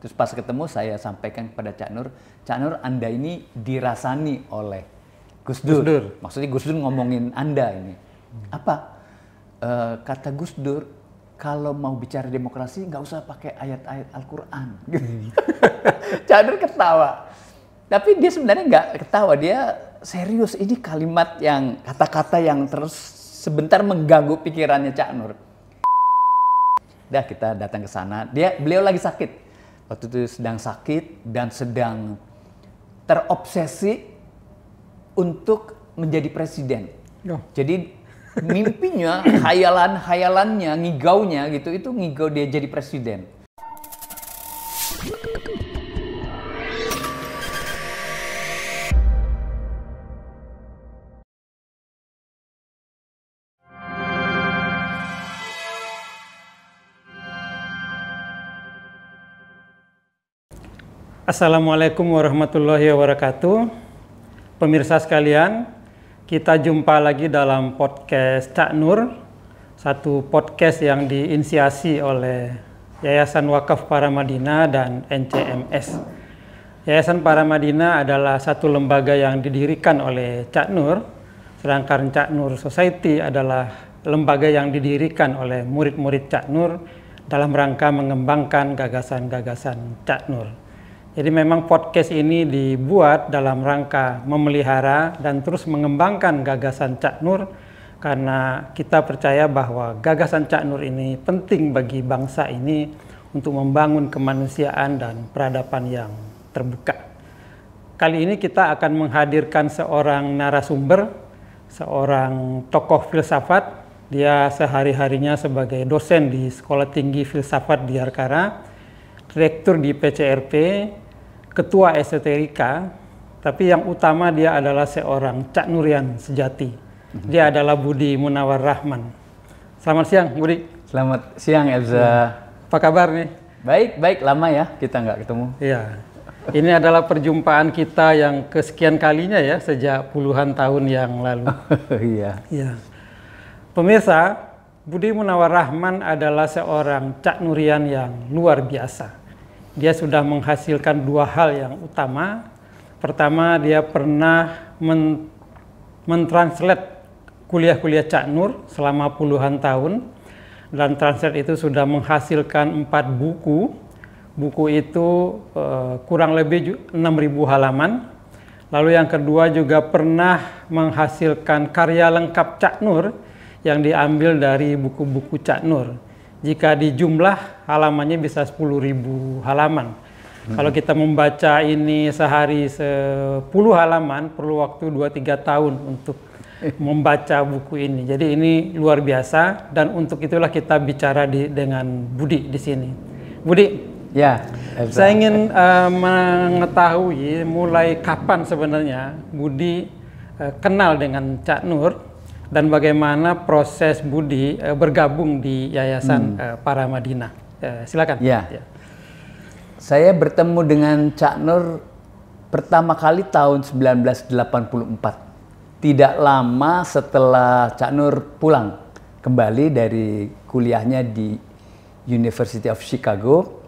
Terus pas ketemu saya sampaikan kepada Cak Nur, Cak Nur Anda ini dirasani oleh Gus Dur. Gus Dur. Maksudnya Gus Dur ngomongin Anda ini. Apa? E, kata Gus Dur, kalau mau bicara demokrasi nggak usah pakai ayat-ayat Al-Quran. Cak Nur ketawa. Tapi dia sebenarnya nggak ketawa, dia serius. Ini kalimat yang kata-kata yang terus sebentar mengganggu pikirannya Cak Nur. Dah kita datang ke sana, dia beliau lagi sakit waktu itu sedang sakit dan sedang terobsesi untuk menjadi presiden. No. Jadi mimpinya, khayalan-khayalannya, ngigaunya gitu itu ngigau dia jadi presiden. Assalamualaikum warahmatullahi wabarakatuh. Pemirsa sekalian, kita jumpa lagi dalam podcast Cak Nur, satu podcast yang diinisiasi oleh Yayasan Wakaf Para Madinah dan NCMS. Yayasan Para Madinah adalah satu lembaga yang didirikan oleh Cak Nur, sedangkan Cak Nur Society adalah lembaga yang didirikan oleh murid-murid Cak Nur dalam rangka mengembangkan gagasan-gagasan Cak Nur. Jadi memang podcast ini dibuat dalam rangka memelihara dan terus mengembangkan gagasan Cak Nur karena kita percaya bahwa gagasan Cak Nur ini penting bagi bangsa ini untuk membangun kemanusiaan dan peradaban yang terbuka. Kali ini kita akan menghadirkan seorang narasumber, seorang tokoh filsafat. Dia sehari-harinya sebagai dosen di Sekolah Tinggi Filsafat di Arkara, rektor di PCRP, ketua esoterika, tapi yang utama dia adalah seorang Cak Nurian sejati. Mhm. Dia adalah Budi Munawar Rahman. Selamat siang, Budi. Selamat siang, Elza. Apa kabar nih? Baik, baik. Lama ya kita nggak ketemu. Iya. Ini adalah perjumpaan kita yang kesekian kalinya ya, sejak puluhan tahun yang lalu. Oh, iya. Iya. Pemirsa, Budi Munawar Rahman adalah seorang Cak Nurian yang luar biasa dia sudah menghasilkan dua hal yang utama. Pertama, dia pernah men mentranslate kuliah-kuliah Cak Nur selama puluhan tahun. Dan translate itu sudah menghasilkan empat buku. Buku itu uh, kurang lebih 6.000 halaman. Lalu yang kedua juga pernah menghasilkan karya lengkap Cak Nur yang diambil dari buku-buku Cak Nur jika dijumlah halamannya bisa 10.000 halaman. Hmm. Kalau kita membaca ini sehari 10 halaman perlu waktu 2-3 tahun untuk eh. membaca buku ini. Jadi ini luar biasa dan untuk itulah kita bicara di, dengan Budi di sini. Budi, ya, Yeah, saya ingin uh, mengetahui mulai kapan sebenarnya Budi uh, kenal dengan Cak Nur dan bagaimana proses Budi uh, bergabung di Yayasan hmm. uh, Para Madinah. Uh, silakan. Ya. ya. Saya bertemu dengan Cak Nur pertama kali tahun 1984. Tidak lama setelah Cak Nur pulang kembali dari kuliahnya di University of Chicago.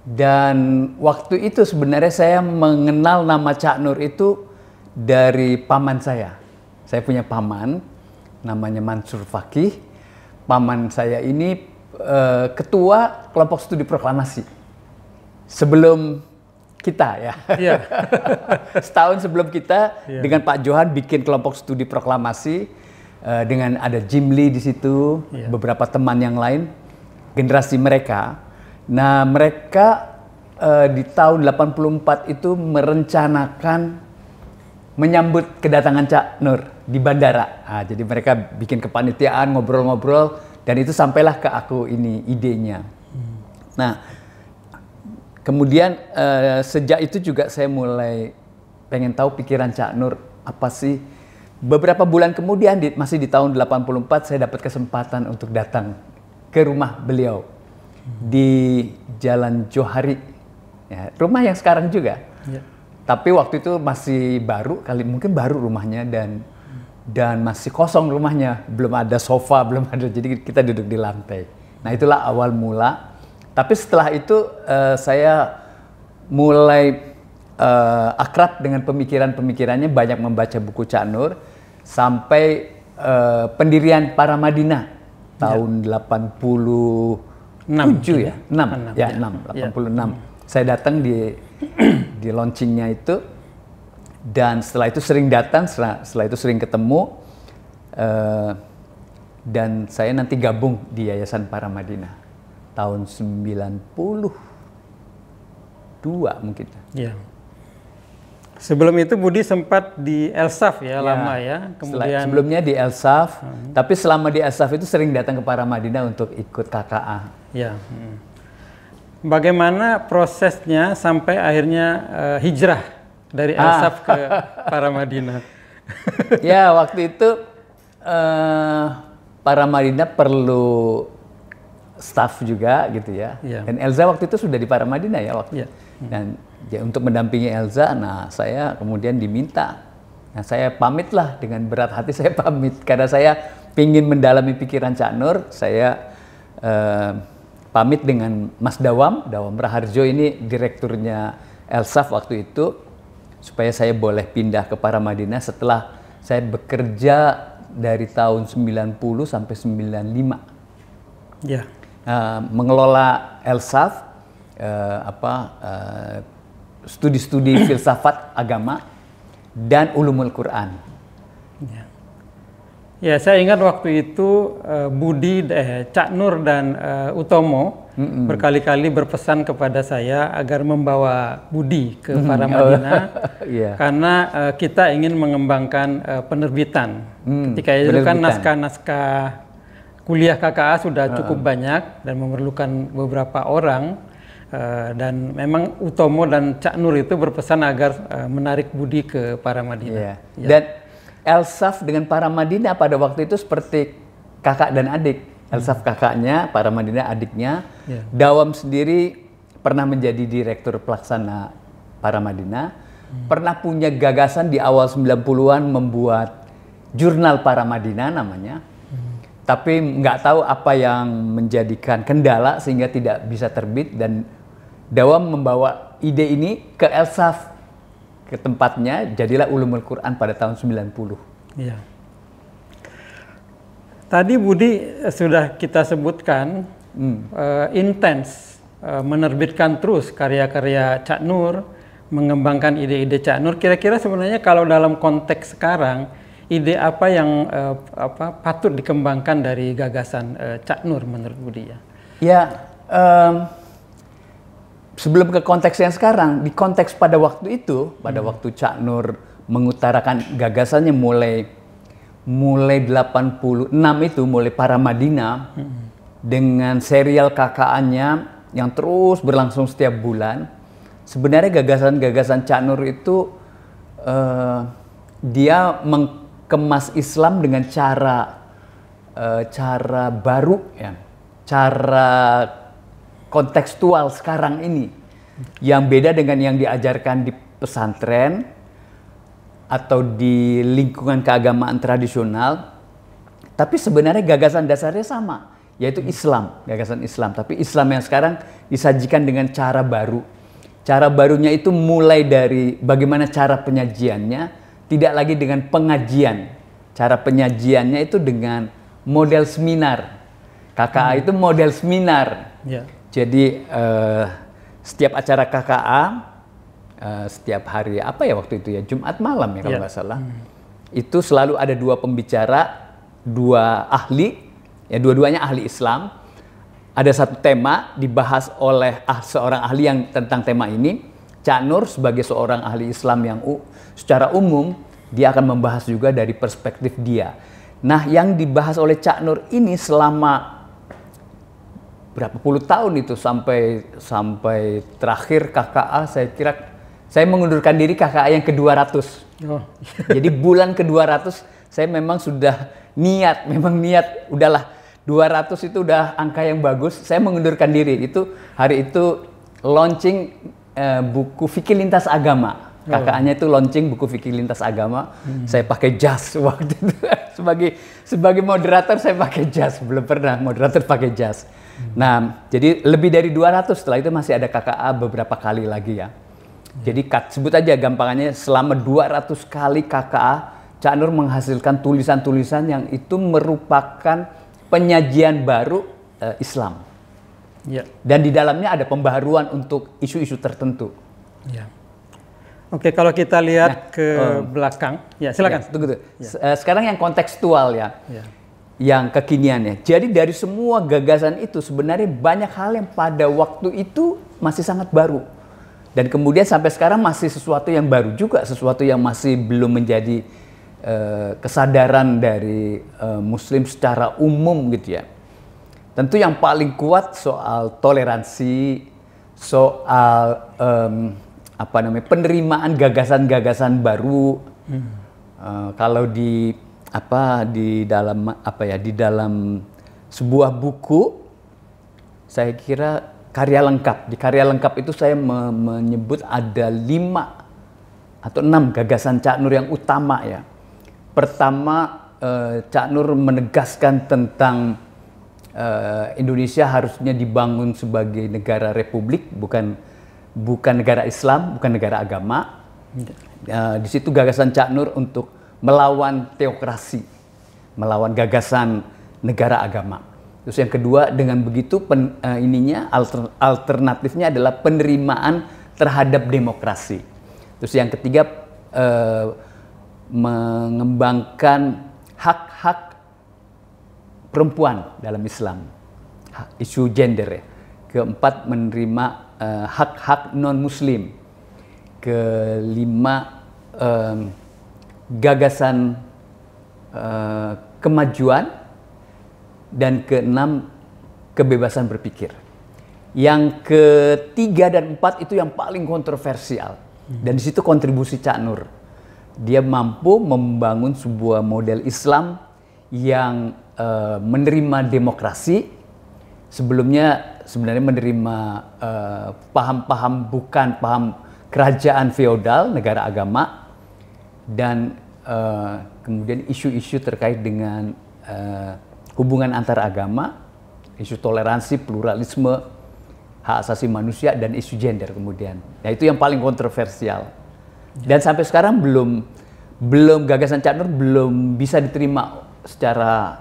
Dan waktu itu sebenarnya saya mengenal nama Cak Nur itu dari paman saya. Saya punya paman, namanya Mansur Fakih. Paman saya ini uh, ketua kelompok studi proklamasi. Sebelum kita ya. Yeah. Setahun sebelum kita yeah. dengan Pak Johan bikin kelompok studi proklamasi uh, dengan ada Jim Lee di situ, yeah. beberapa teman yang lain, generasi mereka. Nah, mereka uh, di tahun 84 itu merencanakan menyambut kedatangan Cak Nur di bandara. Nah, jadi mereka bikin kepanitiaan, ngobrol-ngobrol, dan itu sampailah ke aku ini idenya. Nah, kemudian uh, sejak itu juga saya mulai pengen tahu pikiran Cak Nur apa sih. Beberapa bulan kemudian, di, masih di tahun 84, saya dapat kesempatan untuk datang ke rumah beliau di Jalan Johari, ya, rumah yang sekarang juga. Ya. Tapi waktu itu masih baru, kali mungkin baru rumahnya dan dan masih kosong rumahnya, belum ada sofa, belum ada, jadi kita duduk di lantai. Nah itulah awal mula. Tapi setelah itu uh, saya mulai uh, akrab dengan pemikiran-pemikirannya, banyak membaca buku Cak Nur, sampai uh, pendirian para Madinah tahun ya. 86 ya, 6, 6 ya, 6, 86. Ya. 86. Ya. Saya datang di di launchingnya itu dan setelah itu sering datang setelah, setelah itu sering ketemu uh, dan saya nanti gabung di Yayasan Para Madinah tahun 92 mungkin ya Sebelum itu Budi sempat di Elsaf ya, ya lama ya. Kemudian sebelumnya di Elsaf, hmm. tapi selama di Elsaf itu sering datang ke Para Madinah untuk ikut KKA. Ya. Hmm. Bagaimana prosesnya sampai akhirnya uh, hijrah dari Elsav ah. ke Madinah. ya waktu itu uh, Madinah perlu staff juga gitu ya. ya. Dan Elza waktu itu sudah di para Madinah ya waktu. Ya. Dan ya, untuk mendampingi Elza, nah saya kemudian diminta. Nah saya pamitlah dengan berat hati saya pamit karena saya ingin mendalami pikiran Cak Nur. Saya uh, pamit dengan Mas Dawam, Dawam Raharjo ini direkturnya Elsaf waktu itu supaya saya boleh pindah ke para Madinah setelah saya bekerja dari tahun 90 sampai 95. Ya. Yeah. Uh, mengelola Elsaf uh, eh, apa studi eh, studi-studi filsafat agama dan ulumul Quran. Ya. ya, saya ingat waktu itu uh, Budi eh, Cak Nur dan uh, Utomo hmm berkali-kali berpesan kepada saya agar membawa Budi ke para oh. Madinah yeah. karena uh, kita ingin mengembangkan uh, penerbitan. Mm, Ketika itu kan naskah-naskah kuliah KKA sudah cukup uh banyak dan memerlukan beberapa orang uh, dan memang Utomo dan Cak Nur itu berpesan agar uh, menarik Budi ke para Madinah. Yeah. Yeah. Dan Elsaf dengan para Madinah pada waktu itu seperti kakak dan adik Elsaf kakaknya, para Madinah adiknya. Yeah. Dawam sendiri pernah menjadi direktur pelaksana para Madinah. Hmm. Pernah punya gagasan di awal 90-an membuat jurnal para Madinah namanya. Hmm. Tapi nggak tahu apa yang menjadikan kendala sehingga tidak bisa terbit dan Dawam membawa ide ini ke Elsaf ke tempatnya jadilah ulumul Quran pada tahun 90. Iya. Tadi Budi eh, sudah kita sebutkan hmm. uh, intens uh, menerbitkan terus karya-karya Cak Nur, mengembangkan ide-ide Cak Nur. Kira-kira sebenarnya kalau dalam konteks sekarang, ide apa yang uh, apa patut dikembangkan dari gagasan uh, Cak Nur menurut Budi ya? Ya, um, sebelum ke konteks yang sekarang, di konteks pada waktu itu, pada hmm. waktu Cak Nur mengutarakan gagasannya mulai mulai 86 itu mulai para Madinah hmm. dengan serial kakaknya yang terus berlangsung setiap bulan. Sebenarnya gagasan-gagasan Cak Nur itu uh, dia mengemas Islam dengan cara uh, cara baru ya, cara kontekstual sekarang ini yang beda dengan yang diajarkan di pesantren atau di lingkungan keagamaan tradisional, tapi sebenarnya gagasan dasarnya sama, yaitu Islam, gagasan Islam. Tapi Islam yang sekarang disajikan dengan cara baru. Cara barunya itu mulai dari bagaimana cara penyajiannya, tidak lagi dengan pengajian. Cara penyajiannya itu dengan model seminar. KKA hmm. itu model seminar. Yeah. Jadi uh, setiap acara KKA Eh, setiap hari apa ya waktu itu ya Jumat malam ya kalau yeah. salah hmm. itu selalu ada dua pembicara dua ahli ya dua-duanya ahli Islam ada satu tema dibahas oleh ah, seorang ahli yang tentang tema ini Cak Nur sebagai seorang ahli Islam yang u, secara umum dia akan membahas juga dari perspektif dia nah yang dibahas oleh Cak Nur ini selama berapa puluh tahun itu sampai sampai terakhir KKA saya kira saya mengundurkan diri KKA yang ke-200. Oh. Jadi bulan ke-200 saya memang sudah niat, memang niat udahlah 200 itu udah angka yang bagus. Saya mengundurkan diri. Itu hari itu launching eh, buku fikih lintas agama. Oh. Kakaknya itu launching buku fikih lintas agama. Hmm. Saya pakai jas waktu itu sebagai sebagai moderator saya pakai jas. Belum pernah moderator pakai jas. Hmm. Nah, jadi lebih dari 200 setelah itu masih ada KKA beberapa kali lagi ya. Jadi sebut aja gampangannya selama 200 kali KKA, Cak Nur menghasilkan tulisan-tulisan yang itu merupakan penyajian baru uh, Islam. Ya. Dan di dalamnya ada pembaharuan untuk isu-isu tertentu. Ya. Oke, kalau kita lihat nah, ke um, belakang, ya silakan. Ya, tunggu, tunggu. Ya. Eh, sekarang yang kontekstual ya, ya. yang kekiniannya. Jadi dari semua gagasan itu sebenarnya banyak hal yang pada waktu itu masih sangat baru dan kemudian sampai sekarang masih sesuatu yang baru juga, sesuatu yang masih belum menjadi uh, kesadaran dari uh, Muslim secara umum gitu ya. Tentu yang paling kuat soal toleransi, soal um, apa namanya penerimaan gagasan-gagasan baru. Hmm. Uh, kalau di apa di dalam apa ya di dalam sebuah buku, saya kira karya lengkap. Di karya lengkap itu saya me menyebut ada lima atau enam gagasan Cak Nur yang utama ya. Pertama eh, Cak Nur menegaskan tentang eh, Indonesia harusnya dibangun sebagai negara republik bukan bukan negara Islam, bukan negara agama. Iya. Eh, di situ gagasan Cak Nur untuk melawan teokrasi, melawan gagasan negara agama Terus yang kedua dengan begitu pen, uh, ininya alter, alternatifnya adalah penerimaan terhadap demokrasi. Terus yang ketiga uh, mengembangkan hak-hak perempuan dalam Islam, isu gender ya. Keempat menerima hak eh, hak-hak non Muslim. Kelima uh, gagasan uh, kemajuan dan keenam kebebasan berpikir. Yang ketiga dan empat itu yang paling kontroversial. Hmm. Dan di situ kontribusi Cak Nur. Dia mampu membangun sebuah model Islam yang uh, menerima demokrasi. Sebelumnya sebenarnya menerima eh, paham-paham uh, bukan paham kerajaan feodal, negara agama, dan uh, kemudian isu-isu terkait dengan uh, hubungan antar agama, isu toleransi, pluralisme, hak asasi manusia dan isu gender kemudian. Nah, itu yang paling kontroversial. Dan sampai sekarang belum belum gagasan Cak Nur belum bisa diterima secara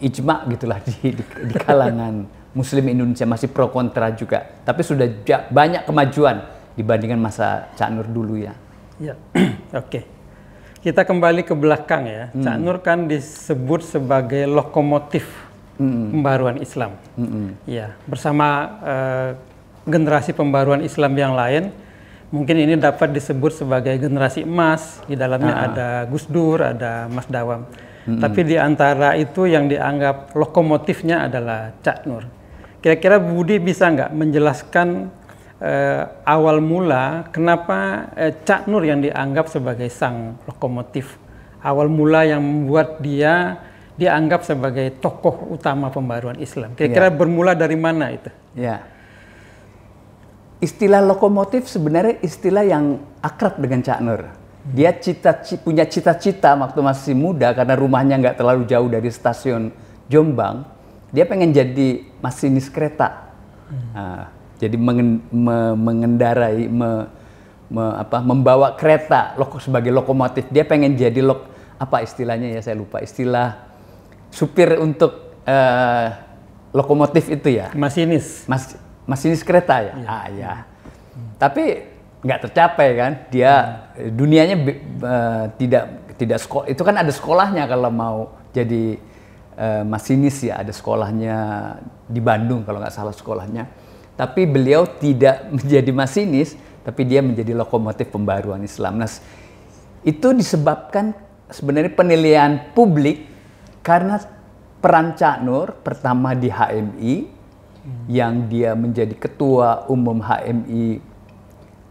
ijma gitulah di, di, di kalangan Muslim Indonesia masih pro kontra juga. Tapi sudah banyak kemajuan dibandingkan masa Cak Nur dulu ya. Ya, oke. Okay kita kembali ke belakang ya. Hmm. Cak Nur kan disebut sebagai lokomotif hmm. pembaruan Islam. Hmm. Ya, bersama uh, generasi pembaruan Islam yang lain, mungkin ini dapat disebut sebagai generasi emas. Di dalamnya ah. ada Gus Dur, ada Mas Dawam. Hmm. Tapi di antara itu yang dianggap lokomotifnya adalah Cak Nur. Kira-kira Budi bisa nggak menjelaskan eh, awal mula kenapa eh, Cak Nur yang dianggap sebagai sang lokomotif awal mula yang membuat dia dianggap sebagai tokoh utama pembaruan Islam. Kira-kira ya. bermula dari mana itu? Ya. Istilah lokomotif sebenarnya istilah yang akrab dengan Cak Nur. Hmm. Dia cita, punya cita-cita waktu masih muda karena rumahnya nggak terlalu jauh dari stasiun Jombang. Dia pengen jadi masinis kereta. Hmm. Uh, jadi mengendarai, me, me, apa, membawa kereta loko, sebagai lokomotif. Dia pengen jadi lok apa istilahnya ya saya lupa istilah supir untuk uh, lokomotif itu ya. Masinis. Mas, masinis kereta ya. iya. Ah ya. Hmm. Tapi nggak tercapai kan dia hmm. dunianya uh, tidak tidak sekolah itu kan ada sekolahnya kalau mau jadi uh, masinis ya ada sekolahnya di Bandung kalau nggak salah sekolahnya tapi beliau tidak menjadi masinis, tapi dia menjadi lokomotif pembaruan Islam. Nah, itu disebabkan sebenarnya penilaian publik karena peran Cak Nur pertama di HMI yang dia menjadi ketua umum HMI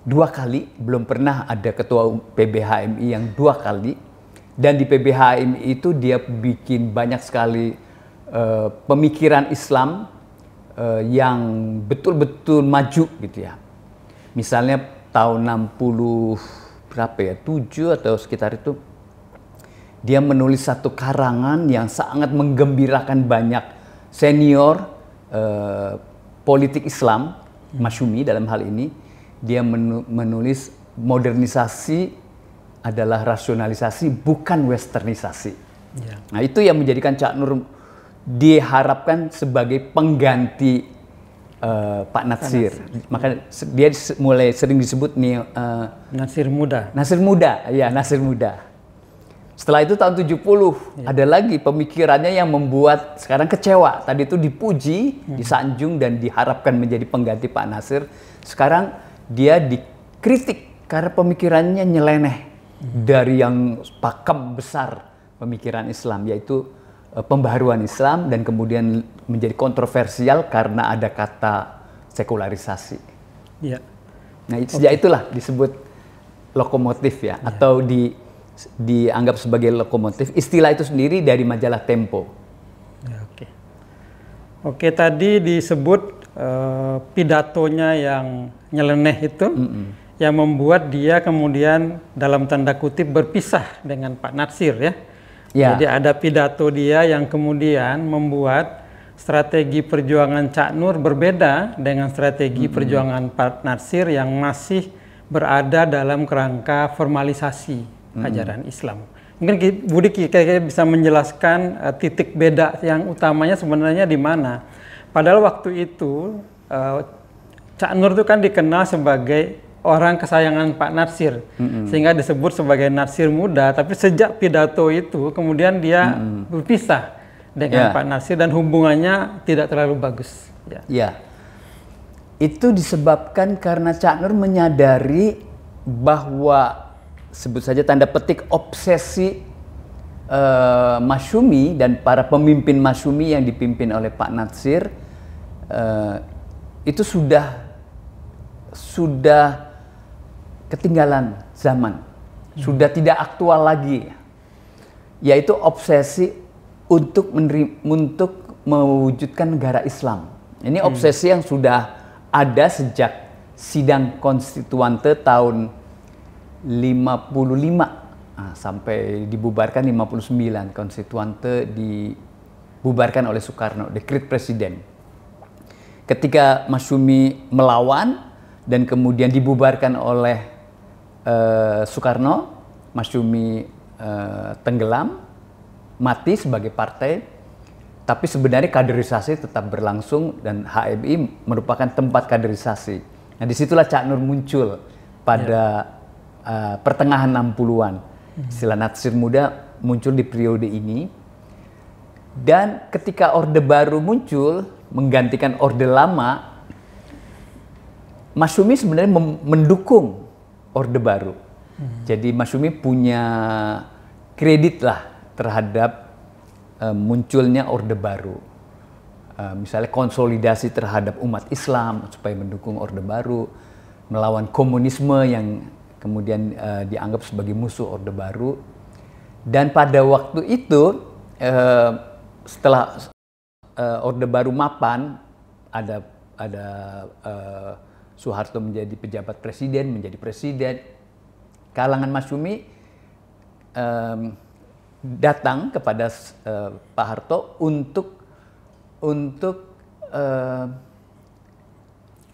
dua kali, belum pernah ada ketua um, PB HMI yang dua kali. Dan di PB HMI itu dia bikin banyak sekali uh, pemikiran Islam uh, yang betul-betul maju gitu ya. Misalnya tahun 60 berapa ya? 7 atau sekitar itu dia menulis satu karangan yang sangat menggembirakan banyak senior uh, politik Islam, Masyumi dalam hal ini, dia menulis modernisasi adalah rasionalisasi bukan westernisasi. Ya. Nah itu yang menjadikan Cak Nur diharapkan sebagai pengganti uh, Pak Natsir. Maka dia mulai sering disebut nih uh, eh, Nasir muda. Nasir muda, ya Nasir muda. Setelah itu tahun 70 ya. ada lagi pemikirannya yang membuat sekarang kecewa. Tadi itu dipuji, hmm. disanjung dan diharapkan menjadi pengganti Pak Nasir. Sekarang dia dikritik karena pemikirannya nyeleneh hmm. dari yang pakem besar pemikiran Islam yaitu Eh, pembaharuan Islam dan kemudian menjadi kontroversial karena ada kata sekularisasi. Ya. Nah, sejak ya itulah disebut lokomotif ya, ya. atau di dianggap sebagai lokomotif. Istilah itu sendiri dari majalah Tempo. Ya, Oke. Okay. Oke, okay, tadi disebut uh, pidatonya yang nyeleneh itu mm -mm. yang membuat dia kemudian dalam tanda kutip berpisah dengan Pak Natsir ya Ya. Jadi ada pidato dia yang kemudian membuat strategi perjuangan Cak Nur berbeda dengan strategi hmm. perjuangan Pak Natsir yang masih berada dalam kerangka formalisasi hmm. ajaran Islam. Mungkin Budi kayaknya bisa menjelaskan uh, titik beda yang utamanya sebenarnya di mana. Padahal waktu itu uh, Cak Nur itu kan dikenal sebagai orang kesayangan Pak Narsir, mm-hmm. sehingga disebut sebagai Narsir muda. Tapi sejak pidato itu, kemudian dia mm-hmm. berpisah dengan yeah. Pak Narsir dan hubungannya tidak terlalu bagus. Ya. Yeah. Itu disebabkan karena Cak Nur menyadari bahwa sebut saja tanda petik obsesi uh, Masyumi dan para pemimpin Masumi yang dipimpin oleh Pak Natsir uh, itu sudah sudah ketinggalan zaman, hmm. sudah tidak aktual lagi, yaitu obsesi untuk menerima, untuk mewujudkan negara Islam. Ini hmm. obsesi yang sudah ada sejak sidang konstituante tahun 55 nah, sampai dibubarkan 59 konstituante dibubarkan oleh Soekarno dekrit presiden ketika Masumi melawan dan kemudian dibubarkan oleh Eh, Soekarno, Masyumi Yumi eh, tenggelam, mati sebagai partai, tapi sebenarnya kaderisasi tetap berlangsung dan HMI merupakan tempat kaderisasi. Nah disitulah Cak Nur muncul pada ya. uh, pertengahan 60-an. Hmm. Istilah Natsir Muda muncul di periode ini. Dan ketika Orde Baru muncul, menggantikan Orde Lama, Masumi sebenarnya mendukung Orde Baru. Hmm. Jadi Masyumi punya kredit lah terhadap uh, munculnya Orde Baru. Uh, misalnya konsolidasi terhadap umat Islam supaya mendukung Orde Baru, melawan komunisme yang kemudian uh, dianggap sebagai musuh Orde Baru. Dan pada waktu itu uh, setelah uh, Orde Baru mapan ada ada uh, Soeharto menjadi pejabat presiden, menjadi presiden. Kalangan Masyumi um, datang kepada uh, Pak Harto untuk untuk uh,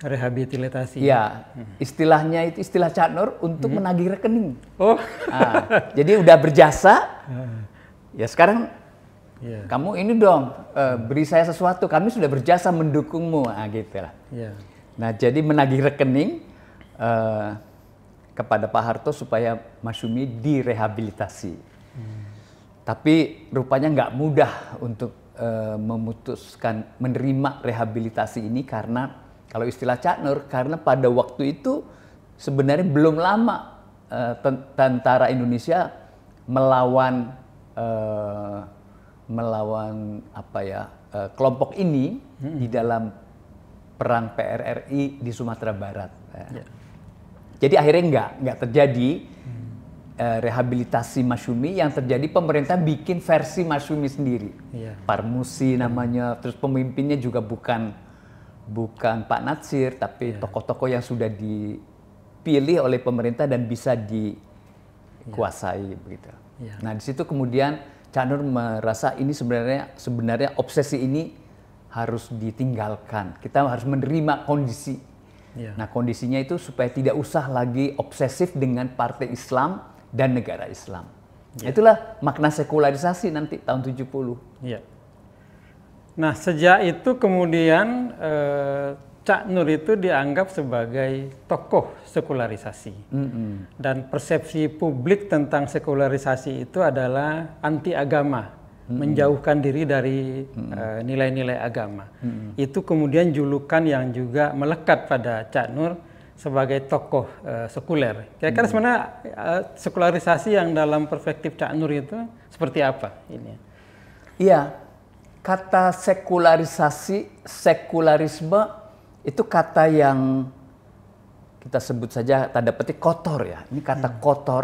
rehabilitasi. Ya, istilahnya itu istilah Cak Nur untuk hmm. menagih rekening. Oh, nah, jadi udah berjasa. Ah. Ya sekarang yeah. kamu ini dong uh, beri saya sesuatu. Kami sudah berjasa mendukungmu, nah, gitu lah. Yeah. Nah, jadi menagih rekening uh, kepada Pak Harto supaya Masyumi direhabilitasi. Hmm. Tapi rupanya nggak mudah untuk uh, memutuskan menerima rehabilitasi ini karena kalau istilah Cak Nur, karena pada waktu itu sebenarnya belum lama uh, tentara Indonesia melawan uh, melawan apa ya uh, kelompok ini hmm. di dalam perang PRRI di Sumatera Barat. Ya. ya. Jadi akhirnya enggak, enggak terjadi hmm. rehabilitasi Masyumi yang terjadi pemerintah bikin versi Masyumi sendiri. Ya. Parmusi namanya, terus pemimpinnya juga bukan bukan Pak Natsir tapi iya. tokoh-tokoh ya. yang sudah dipilih oleh pemerintah dan bisa dikuasai ya. begitu. Ya. Nah, di situ kemudian Canur merasa ini sebenarnya sebenarnya obsesi ini harus ditinggalkan. Kita harus menerima kondisi. Yeah. Nah, kondisinya itu supaya tidak usah lagi obsesif dengan partai Islam dan negara Islam. Yeah. Itulah makna sekularisasi nanti tahun 70. Yeah. Iya. Nah, sejak itu kemudian eh, Cak Nur itu dianggap sebagai tokoh sekularisasi. Mm -hmm. Dan persepsi publik tentang sekularisasi itu adalah anti agama menjauhkan diri dari eh, nilai-nilai uh, agama. mm agama. Itu kemudian julukan yang juga melekat pada Cak Nur sebagai tokoh uh, sekuler. Kira-kira hmm. sebenarnya uh, sekularisasi yang dalam perspektif Cak Nur itu seperti apa ini? Iya, kata sekularisasi, sekularisme itu kata yang kita sebut saja tanda petik kotor ya. Ini kata hmm. kotor,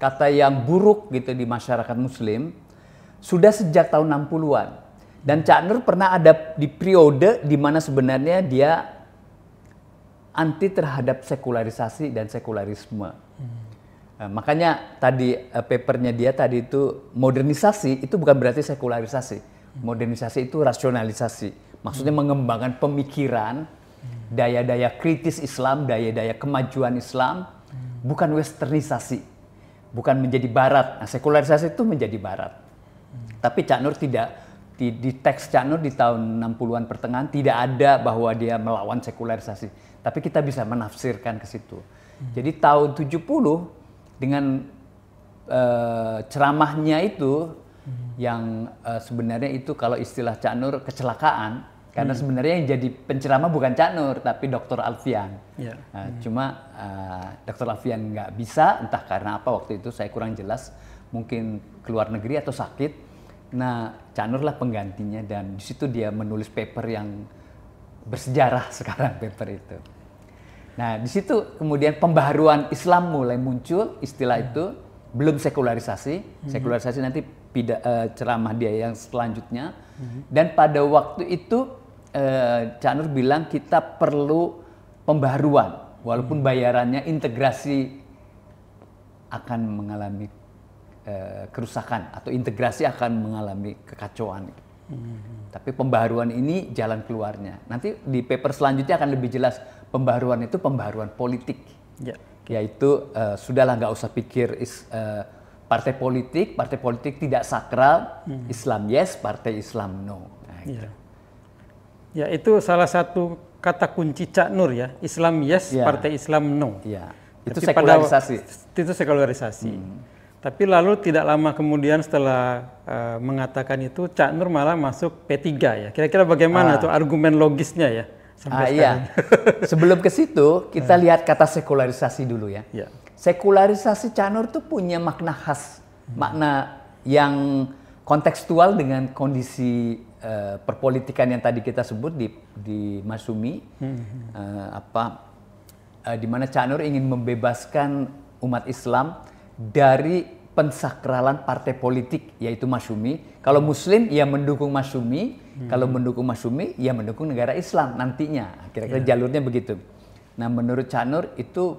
kata yang buruk gitu di masyarakat muslim sudah sejak tahun 60-an. Dan Cak Nur pernah ada di periode di mana sebenarnya dia anti terhadap sekularisasi dan sekularisme. Hmm. Nah, makanya tadi eh, papernya dia tadi itu modernisasi itu bukan berarti sekularisasi. Hmm. Modernisasi itu rasionalisasi. Maksudnya hmm. mengembangkan pemikiran, hmm. daya-daya kritis Islam, daya-daya kemajuan Islam, hmm. bukan westernisasi. Bukan menjadi barat. Nah, sekularisasi itu menjadi barat tapi Cak Nur tidak di, di teks Cak Nur di tahun 60-an pertengahan tidak ada bahwa dia melawan sekularisasi. Tapi kita bisa menafsirkan ke situ. Hmm. Jadi tahun 70 dengan e, ceramahnya itu hmm. yang e, sebenarnya itu kalau istilah Cak Nur kecelakaan karena hmm. sebenarnya yang jadi penceramah bukan Cak Nur tapi Dr. Alfian. Yeah. Iya. hmm. Cuma e, eh, Dr. Alfian nggak bisa entah karena apa waktu itu saya kurang jelas mungkin keluar negeri atau sakit. Nah, Canur lah penggantinya dan di situ dia menulis paper yang bersejarah sekarang paper itu. Nah, di situ kemudian pembaharuan Islam mulai muncul istilah hmm. itu belum sekularisasi. Hmm. Sekularisasi nanti pida, uh, ceramah dia yang selanjutnya. Hmm. Dan pada waktu itu uh, eh, Canur bilang kita perlu pembaharuan walaupun mhm. bayarannya integrasi akan mengalami Eh, kerusakan atau integrasi akan mengalami kekacauan. Hmm. Tapi pembaruan ini jalan keluarnya. Nanti di paper selanjutnya akan lebih jelas pembaruan itu pembaruan politik, Yeah. yaitu uh, sudahlah nggak usah pikir is, uh, partai politik, partai politik tidak sakral, hmm. Islam yes, partai Islam no. Nah, gitu. ya. ya itu salah satu kata kunci Cak Nur ya, Islam yes, ya. partai Islam no. Ya. Itu sekularisasi. Pada, itu sekularisasi. Hmm. Tapi lalu tidak lama kemudian setelah uh, mengatakan itu, Cak Nur malah masuk P3 ya. Kira-kira bagaimana ah. tuh argumen logisnya ya? Sampai ah, iya. Sebelum ke situ, kita hmm. lihat kata sekularisasi dulu ya. ya. Sekularisasi Cak Nur tuh punya makna khas, hmm. makna yang kontekstual dengan kondisi uh, perpolitikan yang tadi kita sebut di di Masumi, hmm. uh, apa, uh, di mana Cak Nur ingin membebaskan umat Islam dari pensakralan partai politik yaitu Masyumi. Kalau Muslim ya mendukung Masyumi, hmm. kalau mendukung Masyumi ya mendukung negara Islam nantinya. Kira-kira yeah. jalurnya begitu. Nah menurut Chanur itu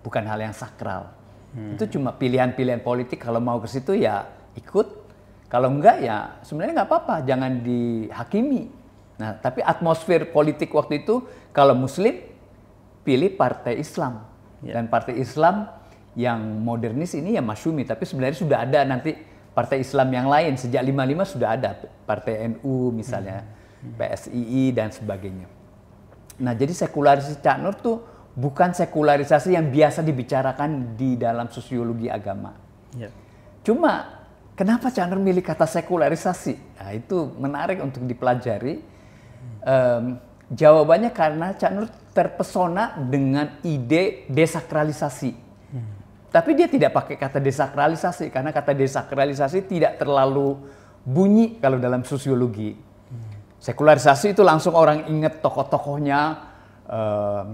bukan hal yang sakral. Hmm. Itu cuma pilihan-pilihan politik kalau mau ke situ ya ikut. Kalau enggak ya sebenarnya nggak apa-apa, jangan dihakimi. Nah, tapi atmosfer politik waktu itu kalau muslim pilih partai Islam ya. dan partai Islam yang modernis ini ya Masyumi, tapi sebenarnya sudah ada nanti partai Islam yang lain sejak 55 sudah ada partai NU misalnya, hmm. hmm. PSII dan sebagainya. Nah, jadi sekularisasi Cak Nur tuh bukan sekularisasi yang biasa dibicarakan di dalam sosiologi agama. Ya. Cuma kenapa Cak Nur milih kata sekularisasi? Nah, itu menarik untuk dipelajari. Um, jawabannya karena Cak Nur terpesona dengan ide desakralisasi tapi dia tidak pakai kata desakralisasi karena kata desakralisasi tidak terlalu bunyi kalau dalam sosiologi. Sekularisasi itu langsung orang ingat tokoh-tokohnya, tokoh ehm,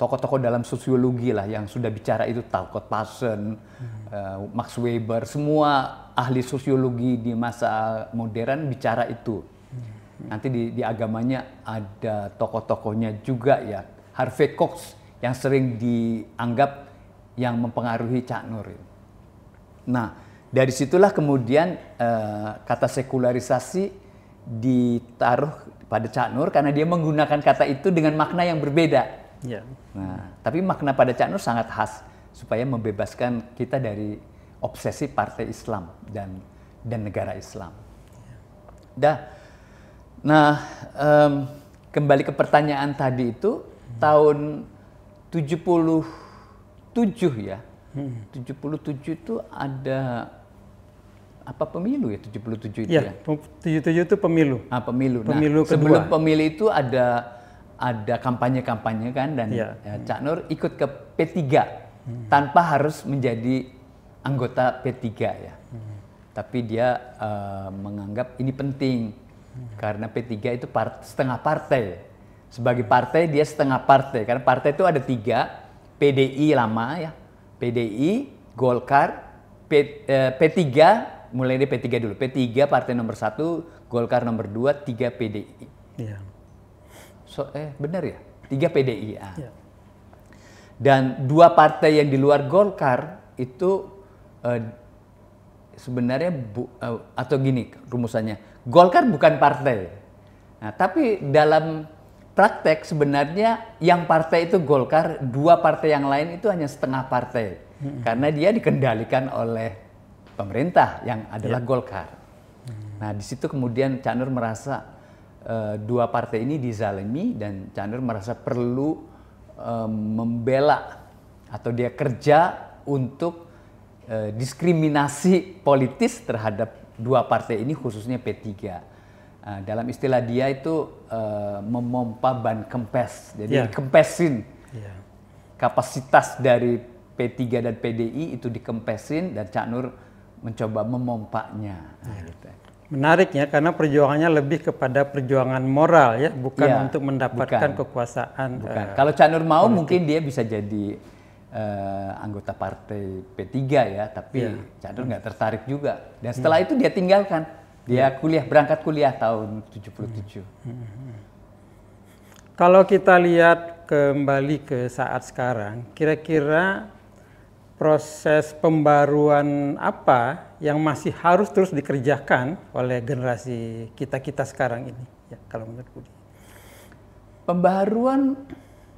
tokoh-tokoh dalam sosiologi lah yang sudah bicara itu Talcott Parson, hmm. eh, Max Weber, semua ahli sosiologi di masa modern bicara itu. Hmm. Nanti di, di agamanya ada tokoh-tokohnya juga ya, Harvey Cox yang sering dianggap yang mempengaruhi Cak Nur. Nah, dari situlah kemudian eh, kata sekularisasi ditaruh pada Cak Nur karena dia menggunakan kata itu dengan makna yang berbeda. Ya. Nah, tapi makna pada Cak Nur sangat khas supaya membebaskan kita dari obsesi partai Islam dan dan negara Islam. Dah. Nah, um, kembali ke pertanyaan tadi itu hmm. tahun 70 ya. Hmm. 77 itu ada apa pemilu ya 77 itu ya? ya? 77 itu pemilu. Ah, pemilu. Nah, pemilu nah, kedua. sebelum pemilu itu ada ada kampanye-kampanye kan dan ya. Ya, Cak Nur ikut ke P3 hmm. tanpa harus menjadi anggota P3 ya. Hmm. Tapi dia uh, menganggap ini penting hmm. karena P3 itu part, setengah partai. Sebagai partai dia setengah partai karena partai itu ada tiga PDI lama ya, PDI, Golkar, P, eh, P3, mulai dari P3 dulu. P3 partai nomor satu, Golkar nomor dua, tiga PDI. Iya. So, eh benar ya, tiga PDI. Ah. Ya. Dan dua partai yang di luar Golkar itu eh, sebenarnya bu, eh, atau gini rumusannya, Golkar bukan partai. Nah, tapi dalam praktek sebenarnya yang partai itu Golkar, dua partai yang lain itu hanya setengah partai. Hmm. Karena dia dikendalikan oleh pemerintah yang adalah yeah. Golkar. Hmm. Nah, di situ kemudian Canur merasa uh, dua partai ini dizalimi dan Canur merasa perlu uh, membela atau dia kerja untuk uh, diskriminasi politis terhadap dua partai ini khususnya P3. Eh, dalam istilah dia itu uh, memompa ban kempes, jadi yeah. dikempesin. Yeah. Kapasitas dari P3 dan PDI itu dikempesin dan Cak Nur mencoba memompaknya. Nah, ya. gitu. Menarik ya, karena perjuangannya lebih kepada perjuangan moral ya, bukan ya, untuk mendapatkan bukan. kekuasaan. Bukan. Uh, Kalau Canur mau politik. mungkin dia bisa jadi uh, anggota partai P3 ya, tapi ya. Cak Nur nggak tertarik juga. Dan ya. setelah hmm. itu dia tinggalkan. Dia hmm. kuliah berangkat kuliah tahun 77. Hmm. Hmm, hmm. Kalau kita lihat kembali ke saat sekarang, kira-kira proses pembaruan apa yang masih harus terus dikerjakan oleh generasi kita-kita sekarang ini? Ya, kalau menurut Budi. Pembaruan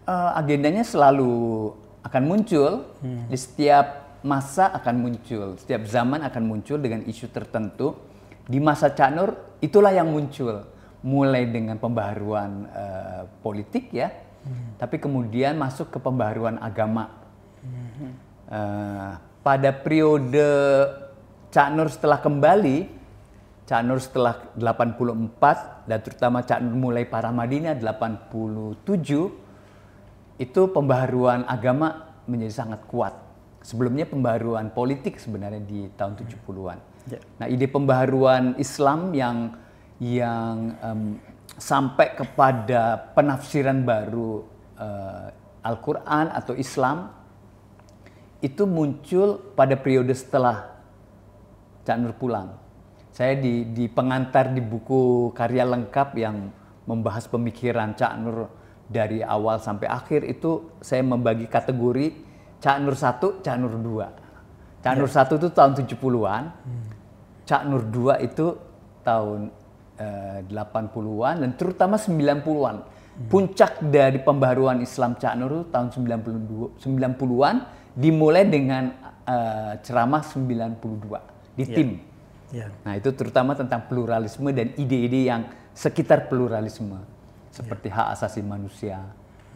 uh, agendanya selalu akan muncul hmm. di setiap masa akan muncul, setiap zaman akan muncul dengan isu tertentu di masa Cak Nur itulah yang muncul mulai dengan pembaharuan uh, politik ya, hmm. tapi kemudian masuk ke pembaharuan agama. Hmm. Uh, pada periode Cak Nur setelah kembali, Cak Nur setelah 84 dan terutama Cak Nur mulai para Madinah 87 itu pembaharuan agama menjadi sangat kuat. Sebelumnya pembaruan politik sebenarnya di tahun 70-an. Hmm. Ya. Nah, ide pembaharuan Islam yang yang um, sampai kepada penafsiran baru uh, Al-Qur'an atau Islam itu muncul pada periode setelah Cak Nur pulang. Saya di, di pengantar di buku karya lengkap yang membahas pemikiran Cak Nur dari awal sampai akhir itu saya membagi kategori Cak Nur 1, Cak Nur 2. Cak Nur 1 ya. itu tahun 70-an. Cak Nur 2 itu tahun uh, eh, 80-an dan terutama 90-an. Hmm. Puncak dari pembaruan Islam Cak Nur itu tahun 90-an dimulai dengan uh, ceramah 92 di yeah. tim. Yeah. Nah, itu terutama tentang pluralisme dan ide-ide yang sekitar pluralisme seperti yeah. hak asasi manusia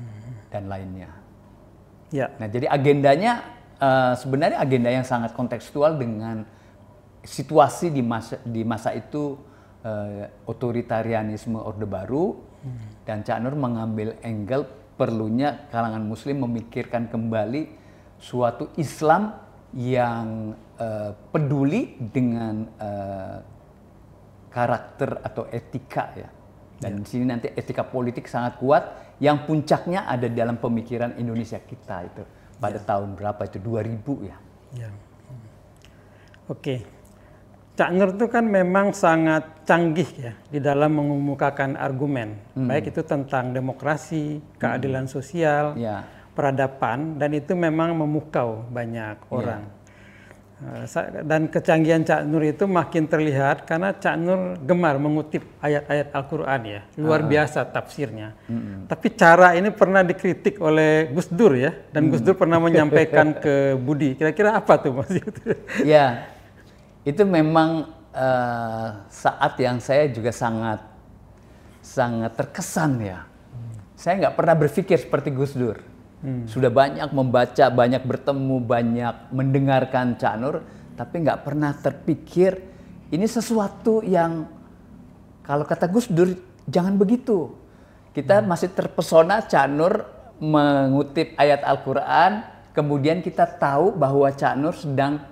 hmm. dan lainnya. Yeah. Nah, jadi agendanya uh, sebenarnya agenda yang sangat kontekstual dengan situasi di masa di masa itu uh, otoritarianisme Orde Baru hmm. dan Cak Nur mengambil angle perlunya kalangan muslim memikirkan kembali suatu Islam yang uh, peduli dengan uh, karakter atau etika ya. Dan yeah. di sini nanti etika politik sangat kuat yang puncaknya ada dalam pemikiran Indonesia kita itu pada yeah. tahun berapa itu 2000 ya. ya. Hmm. Oke. Okay. Cak Nur itu kan memang sangat canggih ya di dalam mengemukakan argumen, hmm. baik itu tentang demokrasi, hmm. keadilan hmm. sosial, yeah. peradaban, dan itu memang memukau banyak ya. orang. Yeah. Dan kecanggihan Cak Nur itu makin terlihat karena Cak Nur gemar mengutip ayat-ayat Al-Quran ya, luar uh. biasa tafsirnya. -hmm. Tapi cara ini pernah dikritik oleh Gus Dur ya, dan mm. Gus hmm. Dur pernah menyampaikan ke Budi. Kira-kira apa tuh Mas? Iya. Ya itu memang uh, saat yang saya juga sangat sangat terkesan ya. Hmm. Saya nggak pernah berpikir seperti Gus Dur. Hmm. Sudah banyak membaca, banyak bertemu, banyak mendengarkan Canur, tapi nggak pernah terpikir ini sesuatu yang kalau kata Gus Dur jangan begitu. Kita hmm. masih terpesona Canur mengutip ayat Al-Quran, kemudian kita tahu bahwa Cak Nur sedang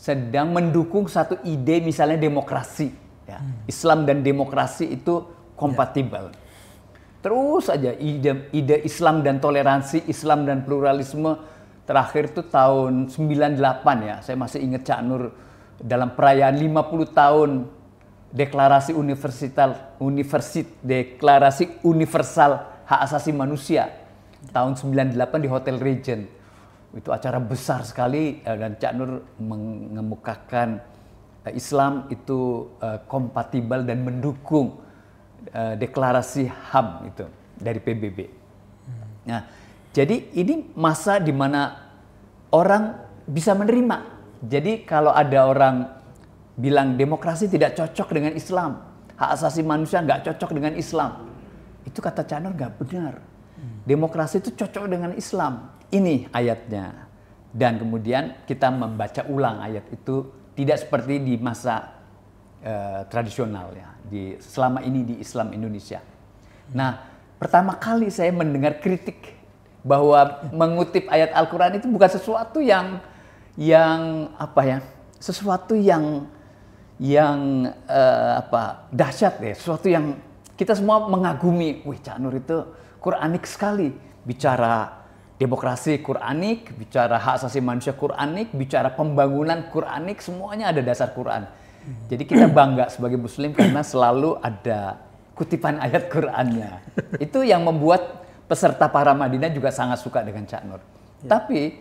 sedang mendukung satu ide misalnya demokrasi. Ya. Hmm. Islam dan demokrasi itu kompatibel. Ya. Terus aja ide, ide Islam dan toleransi, Islam dan pluralisme terakhir itu tahun 98 ya. Saya masih ingat Cak Nur dalam perayaan 50 tahun deklarasi universal universit deklarasi universal hak asasi manusia tahun 98 di Hotel Regent itu acara besar sekali eh, dan Cak Nur mengemukakan eh, Islam itu eh, kompatibel dan mendukung deklarasi HAM itu dari PBB. Hmm. Nah, jadi ini masa di mana orang bisa menerima. Jadi kalau ada orang bilang demokrasi tidak cocok dengan Islam, hak asasi manusia nggak cocok dengan Islam, itu kata Cak Nur nggak benar. Hmm. Demokrasi itu cocok dengan Islam ini ayatnya. Dan kemudian kita membaca ulang ayat itu tidak seperti di masa uh, tradisional ya, di selama ini di Islam Indonesia. Nah, pertama kali saya mendengar kritik bahwa mengutip ayat Al-Qur'an itu bukan sesuatu yang yang apa ya? Sesuatu yang yang uh, apa? dahsyat ya, sesuatu yang kita semua mengagumi. Wih, Cak Nur itu Quranik sekali bicara demokrasi Quranik, bicara hak asasi manusia Quranik, bicara pembangunan Quranik, semuanya ada dasar Quran. Jadi kita bangga sebagai Muslim karena selalu ada kutipan ayat Qurannya. Itu yang membuat peserta para Madinah juga sangat suka dengan Cak Nur. Ya. Tapi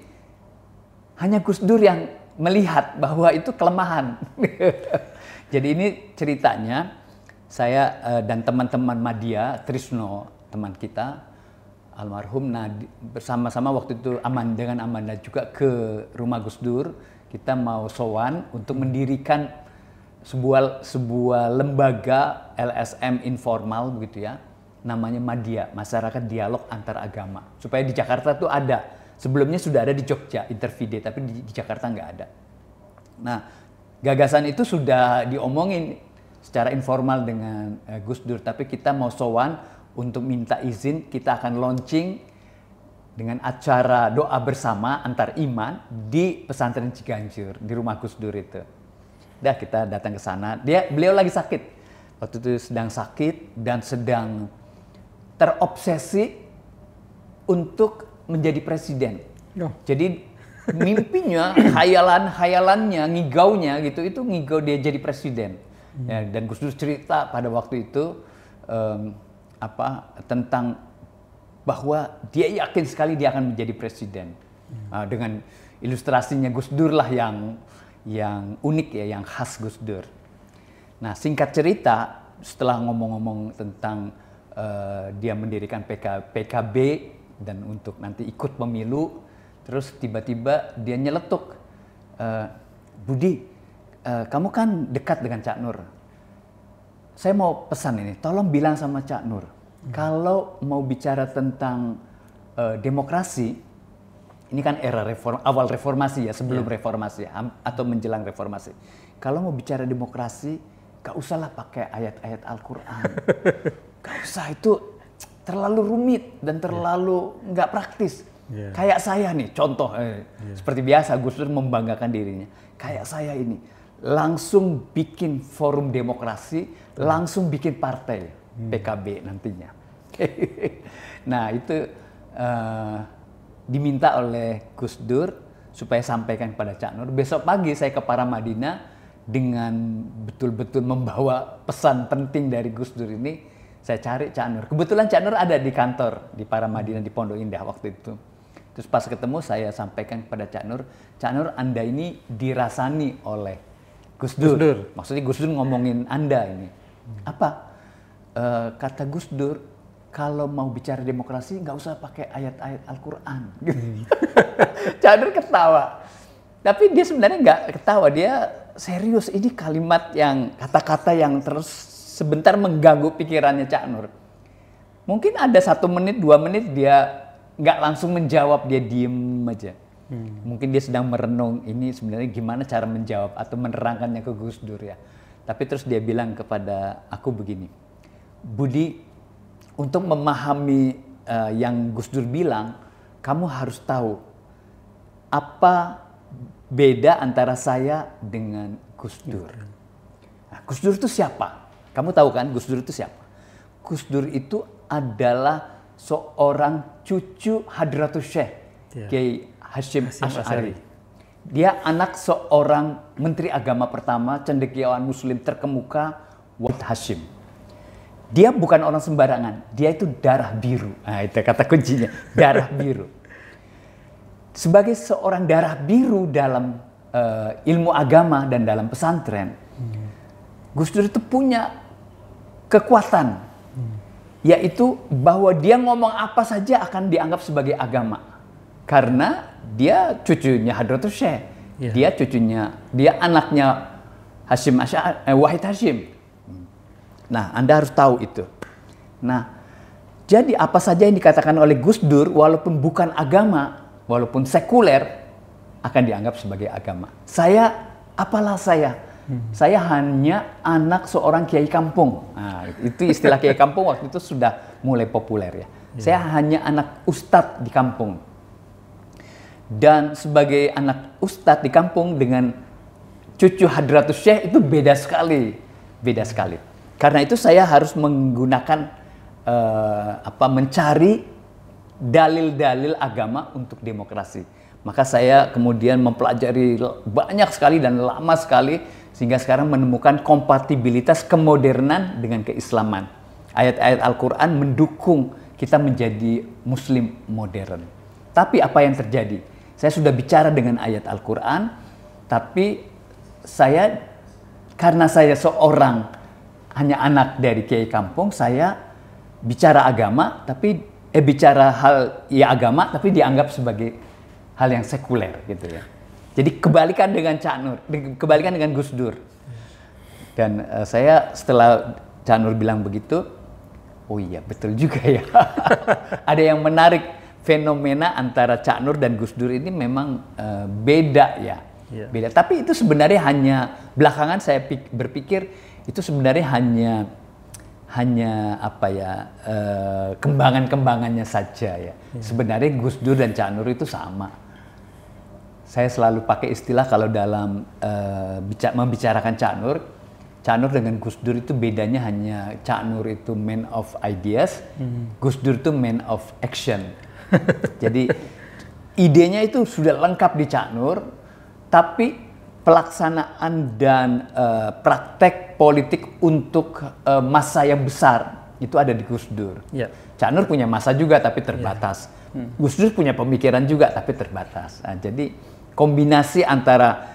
hanya Gus Dur yang melihat bahwa itu kelemahan. Jadi ini ceritanya saya eh, dan teman-teman Madia Trisno teman kita almarhum nah bersama-sama waktu itu aman dengan Amanda juga ke rumah Gus Dur kita mau sowan untuk mendirikan sebuah sebuah lembaga LSM informal begitu ya namanya Madia Masyarakat Dialog Antar Agama supaya di Jakarta tuh ada sebelumnya sudah ada di Jogja Intervide tapi di, di Jakarta nggak ada nah gagasan itu sudah diomongin secara informal dengan eh, Gus Dur tapi kita mau sowan untuk minta izin kita akan launching dengan acara doa bersama antar iman di pesantren Ciganjur di rumah Gus Dur itu. Dah kita datang ke sana. Dia beliau lagi sakit. Waktu itu sedang sakit dan sedang terobsesi untuk menjadi presiden. No. Jadi mimpinya, khayalan-khayalannya, ngigaunya gitu, itu ngigau dia jadi presiden. Hmm. Ya, dan Gus Dur cerita pada waktu itu um, apa tentang bahwa dia yakin sekali dia akan menjadi presiden hmm. uh, dengan ilustrasinya Gus Dur lah yang yang unik ya yang khas Gus Dur. Nah singkat cerita setelah ngomong-ngomong tentang uh, dia mendirikan PK, PKB dan untuk nanti ikut pemilu terus tiba-tiba dia nyeletuk uh, Budi uh, kamu kan dekat dengan Cak Nur saya mau pesan ini, tolong bilang sama Cak Nur, hmm. kalau mau bicara tentang uh, demokrasi, ini kan era reform, awal reformasi ya, sebelum yeah. reformasi atau menjelang reformasi. Kalau mau bicara demokrasi, gak usahlah pakai ayat-ayat Al-Quran. gak usah itu terlalu rumit dan iya. terlalu nggak gak praktis. Yeah. Kayak saya nih, contoh eh, iya. seperti biasa Gus Dur membanggakan dirinya. Kayak saya ini langsung bikin forum demokrasi langsung bikin partai hmm. PKB nantinya. nah itu uh, diminta oleh Gus Dur supaya sampaikan kepada Cak Nur. Besok pagi saya ke para Madinah dengan betul-betul membawa pesan penting dari Gus Dur ini. Saya cari Cak Nur. Kebetulan Cak Nur ada di kantor di para Madinah di Pondok Indah waktu itu. Terus pas ketemu saya sampaikan kepada Cak Nur, Cak Nur Anda ini dirasani oleh Gus Dur. Gus Dur. Maksudnya Gus Dur ngomongin Anda ini. Apa? E, kata Gus Dur, kalau mau bicara demokrasi nggak usah pakai ayat-ayat Al-Quran. Hmm. ketawa. Tapi dia sebenarnya nggak ketawa, dia serius. Ini kalimat yang kata-kata yang terus sebentar mengganggu pikirannya Cak Nur. Mungkin ada satu menit, dua menit dia nggak langsung menjawab, dia diem aja. Hmm. Mungkin dia sedang merenung ini sebenarnya gimana cara menjawab atau menerangkannya ke Gus Dur ya. Tapi terus dia bilang kepada aku begini, Budi, untuk memahami uh, yang Gus Dur bilang, kamu harus tahu apa beda antara saya dengan Gus ya. Dur. Nah, Gus Dur itu siapa? Kamu tahu kan Gus Dur itu siapa? Gus Dur itu adalah seorang cucu Hadratus Syekh, yeah. Kiai Hashim, Ash'ari. Ash'ari. Dia anak seorang menteri agama pertama, cendekiawan muslim terkemuka, Wahid Hashim. Dia bukan orang sembarangan, dia itu darah biru. Nah, itu kata kuncinya, darah biru. Sebagai seorang darah biru dalam uh, ilmu agama dan dalam pesantren, hmm. Gus Dur itu punya kekuatan, hmm. yaitu bahwa dia ngomong apa saja akan dianggap sebagai agama. Karena dia cucunya Hadratus Syekh. Yeah. Dia cucunya, dia anaknya Hashim Asya, eh, Wahid Hashim. Nah, Anda harus tahu itu. Nah, jadi apa saja yang dikatakan oleh Gus Dur walaupun bukan agama, walaupun sekuler akan dianggap sebagai agama. Saya apalah saya? Hmm. Saya hanya anak seorang kiai kampung. Nah, itu istilah kiai kampung waktu itu sudah mulai populer ya. Yeah. Saya hanya anak ustadz di kampung dan sebagai anak ustadz di kampung dengan cucu Hadratus Syekh itu beda sekali, beda sekali. Karena itu saya harus menggunakan uh, apa mencari dalil-dalil agama untuk demokrasi. Maka saya kemudian mempelajari banyak sekali dan lama sekali sehingga sekarang menemukan kompatibilitas kemodernan dengan keislaman. Ayat-ayat Al-Qur'an mendukung kita menjadi muslim modern. Tapi apa yang terjadi? Saya sudah bicara dengan ayat Al-Quran, tapi saya karena saya seorang hanya anak dari kiai kampung, saya bicara agama, tapi eh bicara hal ya agama, tapi dianggap sebagai hal yang sekuler gitu ya. Jadi kebalikan dengan Cak Nur, kebalikan dengan Gus Dur. Dan uh, saya setelah Cak Nur bilang begitu, oh iya betul juga ya. Ada yang menarik fenomena antara Cak Nur dan Gus Dur ini memang uh, beda ya. Yeah. Beda. Tapi itu sebenarnya hanya belakangan saya berpikir itu sebenarnya hanya hanya apa ya uh, kembangan-kembangannya saja ya. Yeah. Sebenarnya Gus Dur dan Cak Nur itu sama. Saya selalu pakai istilah kalau dalam uh, membicarakan Cak Nur, Cak Nur dengan Gus Dur itu bedanya hanya Cak Nur itu man of ideas, mm. Gus Dur itu man of action Jadi idenya itu sudah lengkap di Cak Nur, tapi pelaksanaan dan uh, praktek politik untuk uh, masa yang besar itu ada di Gus Dur. Ya. Cak Nur punya masa juga tapi terbatas. Ya. Hmm. Gus Dur punya pemikiran juga tapi terbatas. Nah, jadi kombinasi antara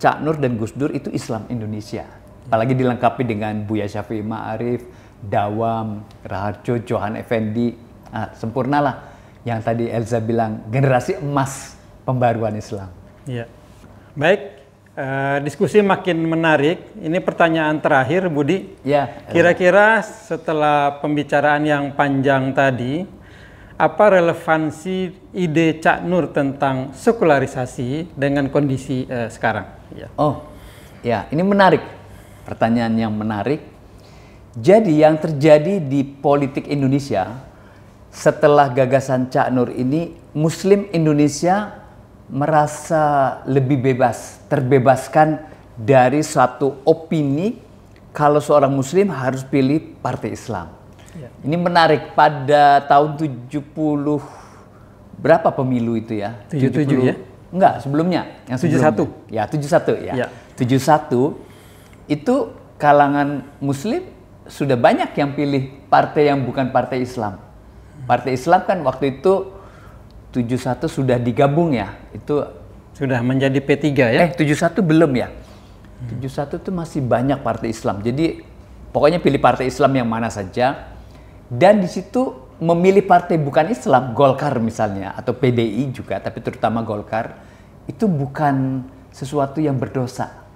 Cak Nur dan Gus Dur itu Islam Indonesia. Apalagi dilengkapi dengan Buya Syafi'i Ma'arif, Dawam, Raharjo, Johan Effendi. Nah, sempurnalah yang tadi Elza bilang generasi emas pembaruan Islam. Iya. Baik, uh, diskusi makin menarik. Ini pertanyaan terakhir Budi. Ya. Kira-kira setelah pembicaraan yang panjang tadi, apa relevansi ide Cak Nur tentang sekularisasi dengan kondisi uh, sekarang? Ya. Oh, ya, ini menarik. Pertanyaan yang menarik. Jadi yang terjadi di politik Indonesia setelah gagasan Cak Nur ini Muslim Indonesia merasa lebih bebas, terbebaskan dari suatu opini kalau seorang muslim harus pilih partai Islam. Ya. Ini menarik pada tahun 70 berapa pemilu itu ya? 77 70, ya? Enggak, sebelumnya. Yang 71. Sebelumnya. Ya, 71 ya. ya. 71 itu kalangan muslim sudah banyak yang pilih partai yang bukan partai Islam. Partai Islam kan waktu itu 71 sudah digabung ya. Itu sudah menjadi P3 ya. Eh 71 belum ya. Hmm. 71 itu masih banyak partai Islam. Jadi pokoknya pilih partai Islam yang mana saja dan di situ memilih partai bukan Islam, Golkar misalnya atau PDI juga tapi terutama Golkar itu bukan sesuatu yang berdosa.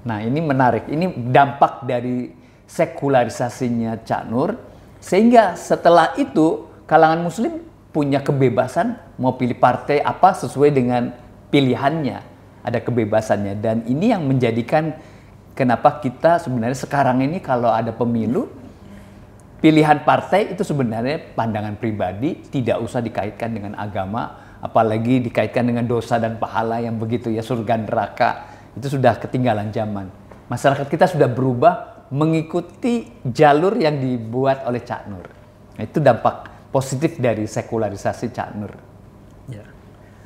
Nah, ini menarik. Ini dampak dari sekularisasinya Cak Nur sehingga setelah itu kalangan muslim punya kebebasan mau pilih partai apa sesuai dengan pilihannya. Ada kebebasannya dan ini yang menjadikan kenapa kita sebenarnya sekarang ini kalau ada pemilu pilihan partai itu sebenarnya pandangan pribadi tidak usah dikaitkan dengan agama apalagi dikaitkan dengan dosa dan pahala yang begitu ya surga neraka itu sudah ketinggalan zaman. Masyarakat kita sudah berubah mengikuti jalur yang dibuat oleh Cak Nur. Nah, itu dampak positif dari sekularisasi Cak Nur. Ya.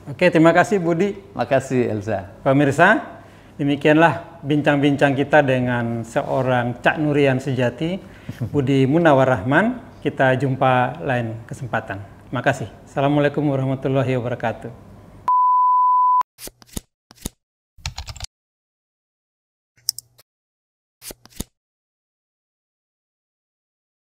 Oke, terima kasih Budi. terima kasih Elsa. Pemirsa, demikianlah bincang-bincang kita dengan seorang Cak Nurian sejati, Budi Munawar Rahman. Kita jumpa lain kesempatan. terima kasih Assalamualaikum warahmatullahi wabarakatuh.